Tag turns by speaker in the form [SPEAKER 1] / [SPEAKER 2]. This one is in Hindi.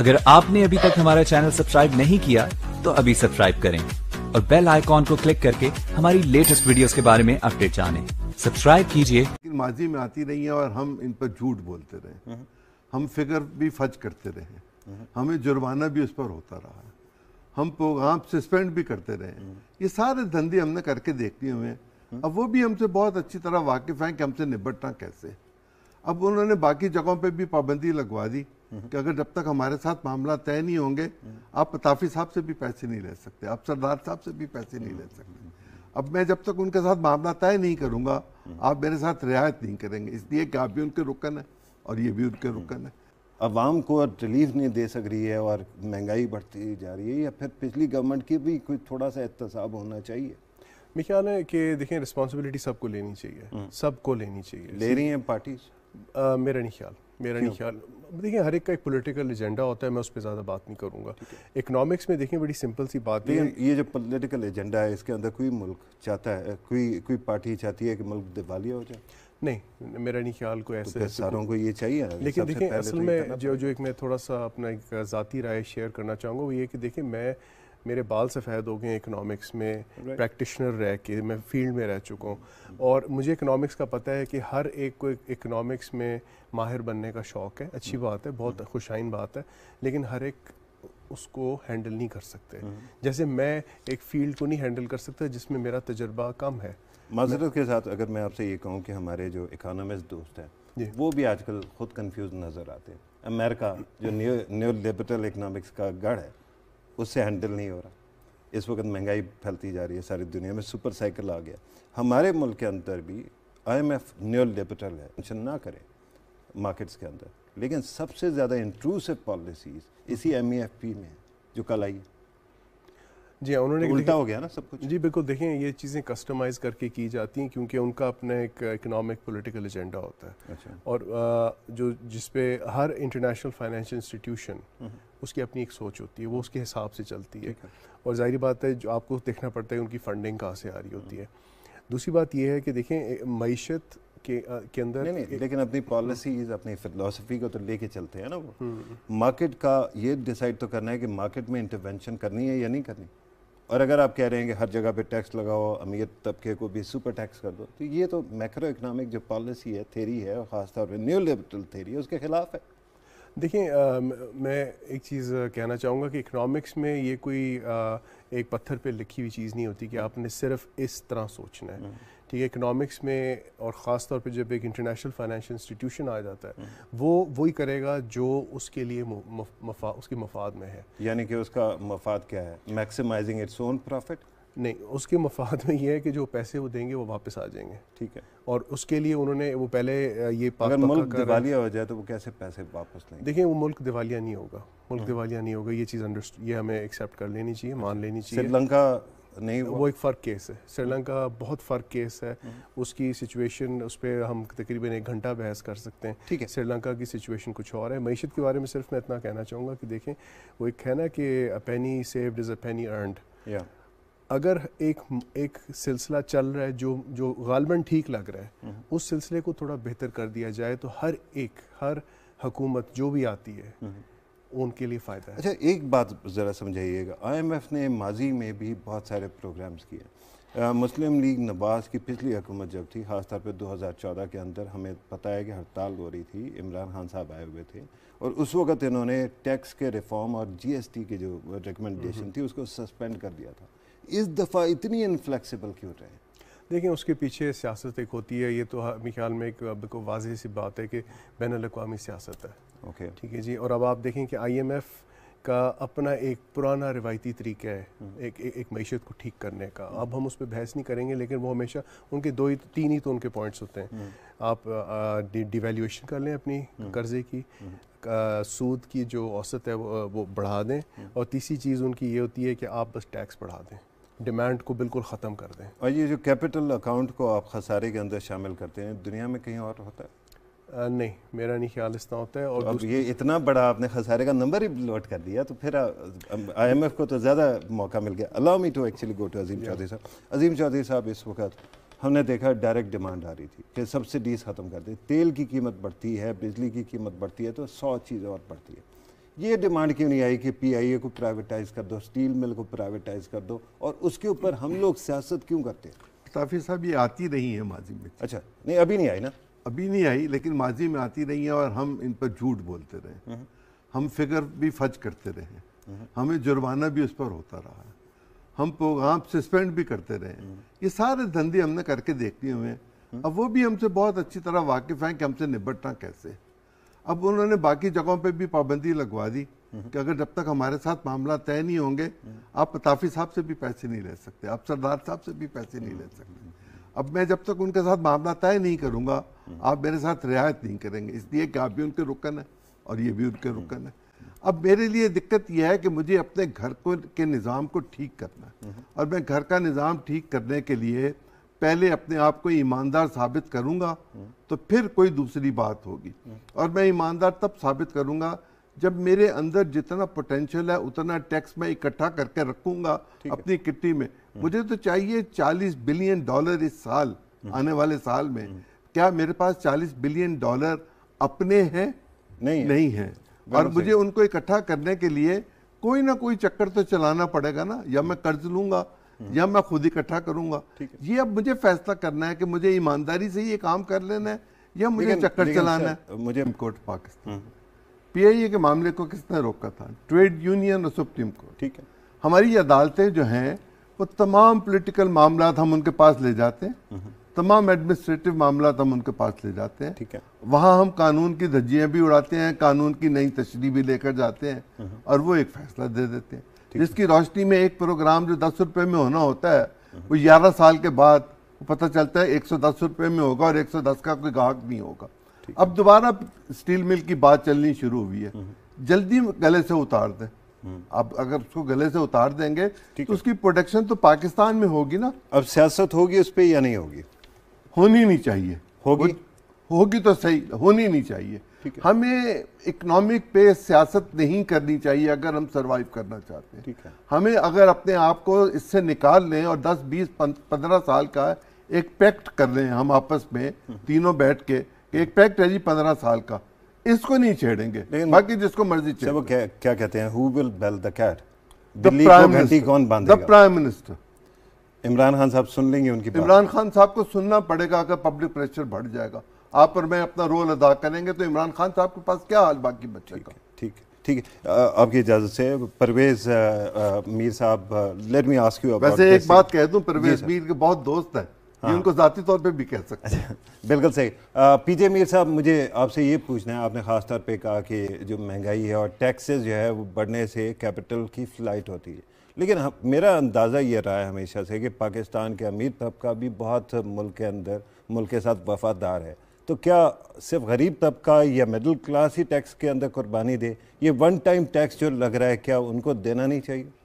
[SPEAKER 1] अगर आपने अभी तक हमारा चैनल सब्सक्राइब नहीं किया तो अभी सब्सक्राइब करें और बेल आइकॉन को क्लिक करके हमारी लेटेस्ट वीडियोस के बारे में अपडेट जानें। सब्सक्राइब कीजिए माजी में आती रही है और हम इन पर झूठ बोलते रहे हम्म। हम फिगर भी फज करते रहे हम्म। हमें जुर्माना भी उस पर होता रहा हम प्रोग्राम सस्पेंड भी करते रहे हम्म। ये सारे धंधे हमने करके देख लिए हुए अब वो भी हमसे बहुत अच्छी तरह वाकिफ़ हैं कि हमसे निपटना कैसे अब उन्होंने बाकी जगहों पे भी पाबंदी लगवा दी कि अगर जब तक हमारे साथ मामला तय नहीं होंगे आप पताफी साहब से भी पैसे नहीं ले सकते आप सरदार साहब से भी पैसे नहीं ले सकते अब मैं जब तक उनके साथ मामला तय नहीं करूंगा आप मेरे साथ रियायत नहीं करेंगे इसलिए कि आप भी उनके रुकन है और ये भी उनके रुकन है आवाम को रिलीफ
[SPEAKER 2] नहीं दे सक रही है और महंगाई बढ़ती जा रही है या फिर पिछली गवर्नमेंट की भी कोई थोड़ा सा एहतसाब होना चाहिए
[SPEAKER 3] मेरे ख्याल है कि देखें रिस्पॉन्सिबिलिटी सबको लेनी चाहिए हम्म। सबको लेनी चाहिए ले रही हैं पार्टी मेरा नहीं ख्याल मेरा नहीं ख्याल देखिए हर एक का एक पॉलिटिकल एजेंडा होता है मैं उस पर ज़्यादा
[SPEAKER 2] बात नहीं करूँगा इकोनॉमिक्स में देखिए बड़ी सिंपल सी बात है ये जो पॉलिटिकल एजेंडा है इसके अंदर कोई मुल्क चाहता है कोई कोई पार्टी चाहती है कि मुल्क दिवालिया हो जाए
[SPEAKER 3] नहीं मेरा नहीं ख्याल कोई ऐसे तो सारों को ये चाहिए लेकिन देखिए तो असल में जो जो एक मैं थोड़ा सा अपना एक ज़ाती राय शेयर करना चाहूँगा वो ये कि देखिए मैं मेरे बाल सफ़ेद हो गए इकनॉमिक्स में right. प्रैक्टिशनर रह के मैं फील्ड में रह चुका हूँ और मुझे इकनॉमिक्स का पता है कि हर एक को इकनॉमिक्स में माहिर बनने का शौक़ है अच्छी हम्म। बात है बहुत हम्म। खुशाइन बात है लेकिन हर एक उसको हैंडल नहीं कर सकते हम्म। जैसे मैं एक फील्ड को नहीं हैंडल कर सकता जिसमें मेरा तजर्बा कम है माजरत
[SPEAKER 2] के साथ अगर मैं आपसे ये कहूँ कि हमारे जो इकानमिस्ट दोस्त हैं वो भी आजकल खुद कंफ्यूज नज़र आते हैं अमेरिका जो न्यू न्यू लिबरल इकनॉमिक्स का गढ़ है उससे हैंडल नहीं हो रहा इस वक्त महंगाई फैलती जा रही है सारी दुनिया में सुपर साइकिल आ गया हमारे मुल्क के अंदर भी आई एम एफ न्यूल डेपिटल है टेंशन ना करें मार्केट्स के अंदर लेकिन सबसे ज़्यादा इंट्रूसिव पॉलिसीज़ इसी एम e में जो कल आई
[SPEAKER 3] जी हाँ उन्होंने तो उल्टा हो गया ना सब कुछ जी बिल्कुल देखें ये चीज़ें कस्टमाइज करके की जाती हैं क्योंकि उनका अपना एक इकोनॉमिक पॉलिटिकल एजेंडा होता है अच्छा। और जो जिस पे हर इंटरनेशनल फाइनेंशियल इंस्टीट्यूशन उसकी अपनी एक सोच होती है वो उसके हिसाब से चलती है और जाहिर बात है जो आपको देखना पड़ता है उनकी फंडिंग कहाँ से आ रही होती हम्म। है दूसरी बात यह है कि देखें मीशत के
[SPEAKER 2] के अंदर नहीं, नहीं, लेकिन अपनी पॉलिसीज अपनी फिलोसफी को तो लेके चलते हैं ना वो मार्केट हम्म। का ये डिसाइड तो करना है कि मार्केट में इंटरवेंशन करनी है या नहीं करनी और अगर आप कह रहे हैं कि हर जगह पे टैक्स लगाओ अमीर तबके को भी सुपर टैक्स कर दो तो ये तो मैक्रो इकनॉमिक जो पॉलिसी है थेरी है और ख़ासतौर पर न्यू लिबरल थेरी है उसके ख़िलाफ़ है देखिए
[SPEAKER 3] मैं एक चीज़ कहना चाहूँगा कि इकनॉमिक्स में ये कोई आ, एक पत्थर पे लिखी हुई चीज़ नहीं होती कि हम्म। आपने सिर्फ इस तरह सोचना है हम्म। ठीक है इकोनॉमिक्स में और ख़ास तौर पे जब एक इंटरनेशनल फाइनेंशियल इंस्टीट्यूशन आ जाता है हम्म। वो वही करेगा जो उसके लिए मफा, उसके मफाद में है
[SPEAKER 2] यानी कि उसका मफाद क्या है मैक्सिमाइजिंग इट्स ओन प्रॉफिट
[SPEAKER 3] नहीं उसके मफाद में ये है कि जो पैसे वो देंगे वो वापस आ जाएंगे ठीक है और उसके लिए उन्होंने वो पहले ये अगर मुल्क दिवालिया हो
[SPEAKER 2] जाए तो वो कैसे पैसे वापस लेंगे
[SPEAKER 3] देखिए वो मुल्क दिवालिया नहीं होगा मुल्क हाँ। दिवालिया नहीं होगा ये चीज़ अंडरस्ट ये हमें एक्सेप्ट कर लेनी चाहिए मान अच्छा। लेनी चाहिए श्रीलंका नहीं वो एक फ़र्क केस है श्रीलंका हाँ। बहुत फ़र्क केस है हाँ। उसकी सिचुएशन उस पर हम तकरीबन एक घंटा बहस कर सकते हैं ठीक है श्रीलंका की सिचुएशन कुछ और है मीशत के बारे में सिर्फ मैं इतना कहना चाहूँगा कि देखें वो एक है ना कि a penny saved is a penny earned अगर एक एक सिलसिला चल रहा है जो जो गालबन ठीक लग रहा है हम्म। उस सिलसिले को थोड़ा बेहतर कर दिया जाए तो हर एक हर हुकूमत जो भी आती है
[SPEAKER 1] हम्म।
[SPEAKER 3] उनके लिए फ़ायदा है अच्छा
[SPEAKER 2] एक बात ज़रा समझाइएगा आईएमएफ ने माजी में भी बहुत सारे प्रोग्राम्स किए मुस्लिम लीग नवाज की पिछली हुकूमत जब थी ख़ासतौर पर चौदह के अंदर हमें पता है कि हड़ताल हो रही थी इमरान खान साहब आए हुए थे और उस वक़्त इन्होंने टैक्स के रिफॉर्म और जीएसटी की जो रिकमेंडेशन हम्म। थी उसको सस्पेंड कर दिया था इस दफ़ा इतनी इनफ्लैक्सीबल क्यों रहे
[SPEAKER 3] देखिए उसके पीछे सियासत एक होती है ये तो मेरे ख्याल में एक बिल्कुल वाजह सी बात है कि बैन अवी सियासत है ओके okay. ठीक है जी और अब आप देखें कि आई एम एफ़ का अपना एक पुराना रिवायती तरीका है hmm. एक एक, एक मीशत को ठीक करने का अब हम उस पर बहस नहीं करेंगे लेकिन वो हमेशा उनके दो ही तीन ही तो उनके पॉइंट्स होते हैं hmm. आप डिवेल्यूशन कर लें अपनी hmm. कर्जे की सूद की जो औसत है वो, वो बढ़ा दें और तीसरी चीज़ उनकी ये होती है कि आप बस टैक्स बढ़ा दें डिमांड को बिल्कुल ख़त्म कर दें
[SPEAKER 2] और ये जो कैपिटल अकाउंट को आप खसारे के अंदर शामिल करते हैं दुनिया में कहीं और होता है
[SPEAKER 3] आ, नहीं मेरा नहीं ख्याल इस तरह होता है
[SPEAKER 2] और तो अब ये इतना बड़ा आपने खसारे का नंबर ही लोट कर दिया तो फिर आई एम एफ को तो ज़्यादा मौका मिल गया allow me to actually go to Azeem Chaudhry साहब अजीम चौधरी साहब इस वक्त हमने देखा डायरेक्ट डिमांड आ रही थी कि सब्सिडीज़ ख़त्म कर दी तेल की कीमत बढ़ती है बिजली की कीमत बढ़ती है तो सौ चीज़ और बढ़ती है ये डिमांड क्यों नहीं आई कि पीआईए को प्राइवेटाइज कर दो स्टील मिल को प्राइवेटाइज कर दो और उसके ऊपर
[SPEAKER 1] हम लोग सियासत क्यों करते हैं ताफी साहब ये आती रही है माजी में अच्छा नहीं अभी नहीं आई ना अभी नहीं आई लेकिन माजी में आती नहीं है और हम इन पर झूठ बोलते रहे हम्म। हम फिगर भी फज करते रहे हम्म। हमें जुर्माना भी उस पर होता रहा हम प्रोग्राम सस्पेंड भी करते रहे हम्म। ये सारे धंधे हमने करके देख लिए हुए हैं अब वो भी हमसे बहुत अच्छी तरह वाकिफ़ हैं कि हमसे निपटना कैसे अब उन्होंने बाकी जगहों पे भी पाबंदी लगवा दी कि अगर जब तक हमारे साथ मामला तय नहीं होंगे आप पताफी साहब से भी पैसे नहीं ले सकते आप सरदार साहब से भी पैसे नहीं ले सकते अब मैं जब तक उनके साथ मामला तय नहीं करूंगा आप मेरे साथ रियायत नहीं करेंगे इसलिए कि आप भी उनके रुकन है और ये भी उनके रुकन है अब मेरे लिए दिक्कत यह है कि मुझे अपने घर को के निज़ाम को ठीक करना है और मैं घर का निज़ाम ठीक करने के लिए पहले अपने आप को ईमानदार साबित करूंगा तो फिर कोई दूसरी बात होगी और मैं ईमानदार तब साबित करूंगा जब मेरे अंदर जितना पोटेंशियल है उतना टैक्स मैं इकट्ठा करके रखूंगा अपनी किट्टी में मुझे तो चाहिए 40 बिलियन डॉलर इस साल आने वाले साल में क्या मेरे पास 40 बिलियन डॉलर अपने हैं नहीं है। नहीं है और मुझे उनको इकट्ठा करने के लिए कोई ना कोई चक्कर तो चलाना पड़ेगा ना या मैं कर्ज लूंगा हम्म। या मैं खुद इकट्ठा करूंगा ये अब मुझे फैसला करना है कि मुझे ईमानदारी से ये काम कर लेना है या मुझे चक्कर चलाना है मुझे कोर्ट हम्म। पाकिस्तान पीआईए के मामले को किसने रोका था ट्रेड यूनियन और सुप्रीम कोर्ट ठीक है हमारी अदालतें जो हैं वो तमाम पॉलिटिकल मामला हम उनके पास ले जाते हैं हम्म। तमाम एडमिनिस्ट्रेटिव मामला हम उनके पास ले जाते हैं ठीक है वहाँ हम कानून की धज्जियाँ भी उड़ाते हैं कानून की नई तशरी भी लेकर जाते हैं और वो एक फैसला दे देते हैं जिसकी रोशनी में एक प्रोग्राम जो दस रुपये में होना होता है वो ग्यारह साल के बाद पता चलता है एक सौ दस रुपये में होगा और एक सौ दस का कोई गाहक नहीं होगा अब दोबारा स्टील मिल की बात चलनी शुरू हुई है हम्म। जल्दी गले से उतार दें अब हम्म। अगर उसको गले से उतार देंगे तो उसकी प्रोडक्शन तो पाकिस्तान में होगी ना अब सियासत होगी उस पर या नहीं होगी होनी नहीं चाहिए होगी होगी तो सही होनी नहीं चाहिए हमें इकोनॉमिक पे सियासत नहीं करनी चाहिए अगर हम सरवाइव करना चाहते हैं है हमें अगर अपने आप को इससे निकाल लें और 10 20 पंद्रह साल का एक पैक्ट कर लें हम आपस में तीनों बैठ के एक पैक्ट है जी पंद्रह साल का इसको नहीं छेड़ेंगे बाकी जिसको मर्जी छेड़ वो क्या क्या कहते हैं who will bell the cat कौन प्राइम मिनिस्टर इमरान खान साहब सुन लेंगे उनकी इमरान खान साहब को सुनना पड़ेगा अगर पब्लिक प्रेशर बढ़ जाएगा आप और मैं अपना रोल अदा करेंगे तो इमरान खान साहब के पास क्या हाल बाकी बचेगा ठीक है ठीक
[SPEAKER 2] है आपकी इजाज़त से परवेज़ मीर साहब लेट मी आस्क यू वैसे एक बात
[SPEAKER 1] कह दूं परवेज़ मीर के बहुत दोस्त हैं हाँ। उनको ज़ाती तौर पे भी कह
[SPEAKER 2] सकते हैं अच्छा, बिल्कुल सही पीजे मीर साहब मुझे आपसे ये पूछना है आपने ख़ास तौर पे कहा कि जो महंगाई है और टैक्सेस जो है वो बढ़ने से कैपिटल की फ्लाइट होती है लेकिन मेरा अंदाज़ा ये रहा है हमेशा से कि पाकिस्तान के अमीर तबका भी बहुत मुल्क के अंदर मुल्क के साथ वफादार है तो क्या सिर्फ गरीब तबका या मिडिल क्लास ही टैक्स के अंदर कुर्बानी दे ये वन टाइम टैक्स जो लग रहा है क्या उनको देना नहीं चाहिए